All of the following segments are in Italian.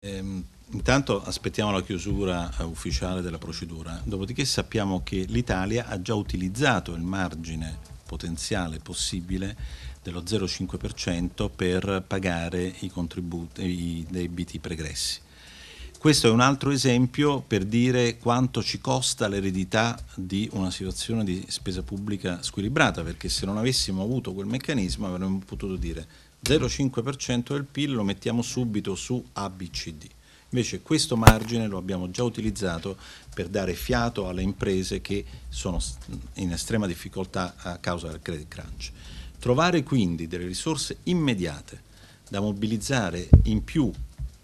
Ehm, intanto aspettiamo la chiusura eh, ufficiale della procedura, dopodiché sappiamo che l'Italia ha già utilizzato il margine potenziale possibile dello 0,5% per pagare i, i debiti pregressi. Questo è un altro esempio per dire quanto ci costa l'eredità di una situazione di spesa pubblica squilibrata, perché se non avessimo avuto quel meccanismo avremmo potuto dire 0,5% del PIL lo mettiamo subito su ABCD. Invece questo margine lo abbiamo già utilizzato per dare fiato alle imprese che sono in estrema difficoltà a causa del credit crunch. Trovare quindi delle risorse immediate da mobilizzare in più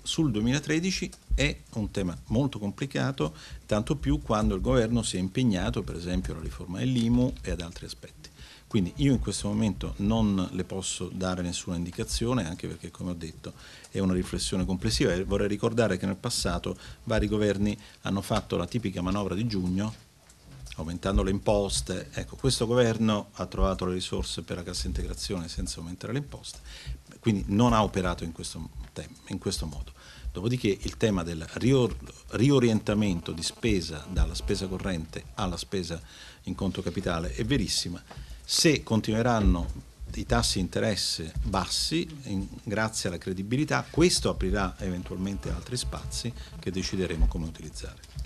sul 2013 è un tema molto complicato, tanto più quando il governo si è impegnato, per esempio, alla riforma dell'IMU e ad altri aspetti. Quindi io in questo momento non le posso dare nessuna indicazione, anche perché, come ho detto, è una riflessione complessiva e vorrei ricordare che nel passato vari governi hanno fatto la tipica manovra di giugno aumentando le imposte. Ecco, questo governo ha trovato le risorse per la cassa integrazione senza aumentare le imposte, quindi non ha operato in questo, in questo modo. Dopodiché il tema del rior riorientamento di spesa dalla spesa corrente alla spesa in conto capitale è verissima. Se continueranno i tassi di interesse bassi in, grazie alla credibilità, questo aprirà eventualmente altri spazi che decideremo come utilizzare.